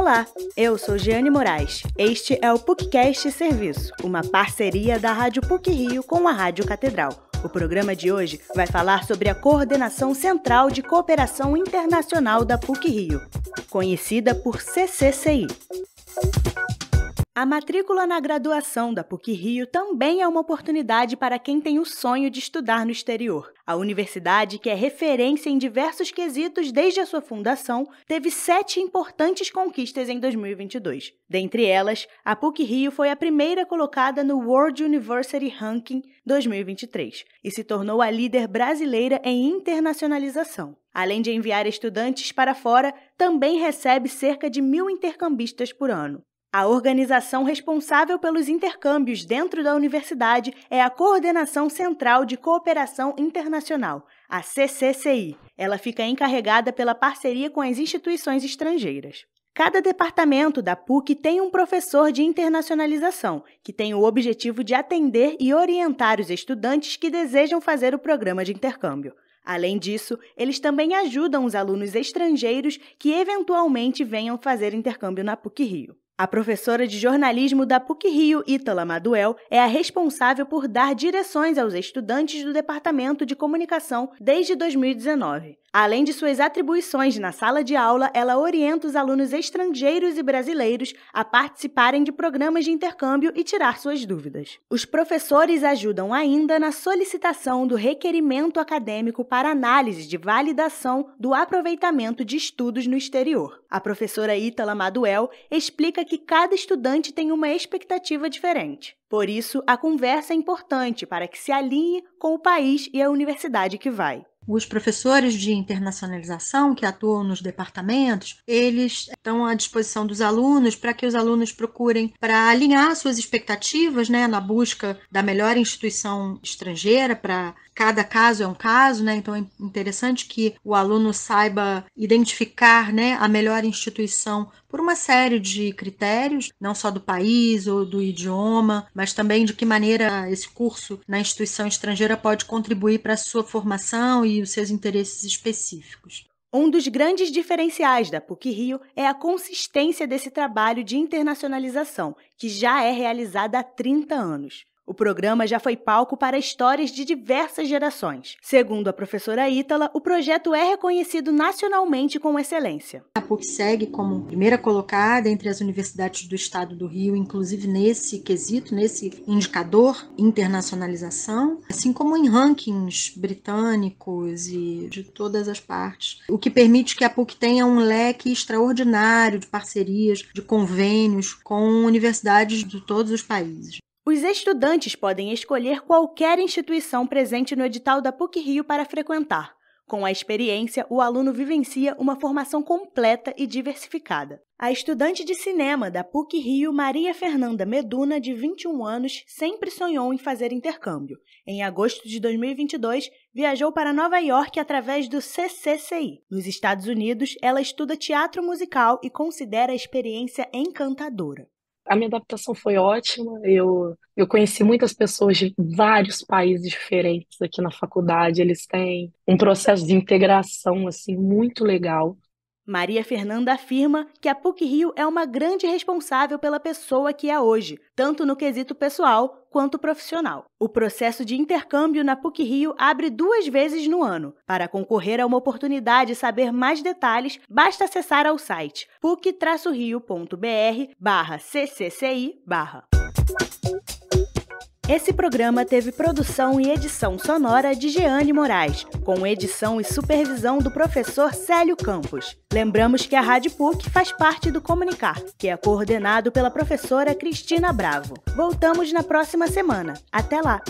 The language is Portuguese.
Olá, eu sou Jeane Moraes. Este é o PUCCAST Serviço, uma parceria da Rádio PUC Rio com a Rádio Catedral. O programa de hoje vai falar sobre a Coordenação Central de Cooperação Internacional da PUC Rio, conhecida por CCCI. A matrícula na graduação da PUC Rio também é uma oportunidade para quem tem o sonho de estudar no exterior. A universidade, que é referência em diversos quesitos desde a sua fundação, teve sete importantes conquistas em 2022. Dentre elas, a PUC Rio foi a primeira colocada no World University Ranking 2023 e se tornou a líder brasileira em internacionalização. Além de enviar estudantes para fora, também recebe cerca de mil intercambistas por ano. A organização responsável pelos intercâmbios dentro da universidade é a Coordenação Central de Cooperação Internacional, a CCCI. Ela fica encarregada pela parceria com as instituições estrangeiras. Cada departamento da PUC tem um professor de internacionalização, que tem o objetivo de atender e orientar os estudantes que desejam fazer o programa de intercâmbio. Além disso, eles também ajudam os alunos estrangeiros que eventualmente venham fazer intercâmbio na PUC Rio. A professora de jornalismo da PUC-Rio, Ítala Maduel, é a responsável por dar direções aos estudantes do Departamento de Comunicação desde 2019. Além de suas atribuições na sala de aula, ela orienta os alunos estrangeiros e brasileiros a participarem de programas de intercâmbio e tirar suas dúvidas. Os professores ajudam ainda na solicitação do requerimento acadêmico para análise de validação do aproveitamento de estudos no exterior. A professora Ítala Maduel explica que cada estudante tem uma expectativa diferente. Por isso, a conversa é importante para que se alinhe com o país e a universidade que vai. Os professores de internacionalização que atuam nos departamentos, eles estão à disposição dos alunos para que os alunos procurem para alinhar suas expectativas, né, na busca da melhor instituição estrangeira para cada caso é um caso, né? Então é interessante que o aluno saiba identificar, né, a melhor instituição por uma série de critérios, não só do país ou do idioma, mas também de que maneira esse curso na instituição estrangeira pode contribuir para a sua formação e os seus interesses específicos. Um dos grandes diferenciais da PUC Rio é a consistência desse trabalho de internacionalização, que já é realizada há 30 anos. O programa já foi palco para histórias de diversas gerações. Segundo a professora Ítala, o projeto é reconhecido nacionalmente com excelência. A PUC segue como primeira colocada entre as universidades do estado do Rio, inclusive nesse quesito, nesse indicador internacionalização, assim como em rankings britânicos e de todas as partes, o que permite que a PUC tenha um leque extraordinário de parcerias, de convênios com universidades de todos os países. Os estudantes podem escolher qualquer instituição presente no edital da PUC Rio para frequentar. Com a experiência, o aluno vivencia uma formação completa e diversificada. A estudante de cinema da PUC Rio, Maria Fernanda Meduna, de 21 anos, sempre sonhou em fazer intercâmbio. Em agosto de 2022, viajou para Nova York através do CCCI. Nos Estados Unidos, ela estuda teatro musical e considera a experiência encantadora. A minha adaptação foi ótima. Eu, eu conheci muitas pessoas de vários países diferentes aqui na faculdade. Eles têm um processo de integração assim muito legal. Maria Fernanda afirma que a PUC-Rio é uma grande responsável pela pessoa que é hoje, tanto no quesito pessoal quanto profissional. O processo de intercâmbio na PUC-Rio abre duas vezes no ano. Para concorrer a uma oportunidade e saber mais detalhes, basta acessar ao site puc-rio.br ccci esse programa teve produção e edição sonora de Jeane Moraes, com edição e supervisão do professor Célio Campos. Lembramos que a Rádio PUC faz parte do Comunicar, que é coordenado pela professora Cristina Bravo. Voltamos na próxima semana. Até lá!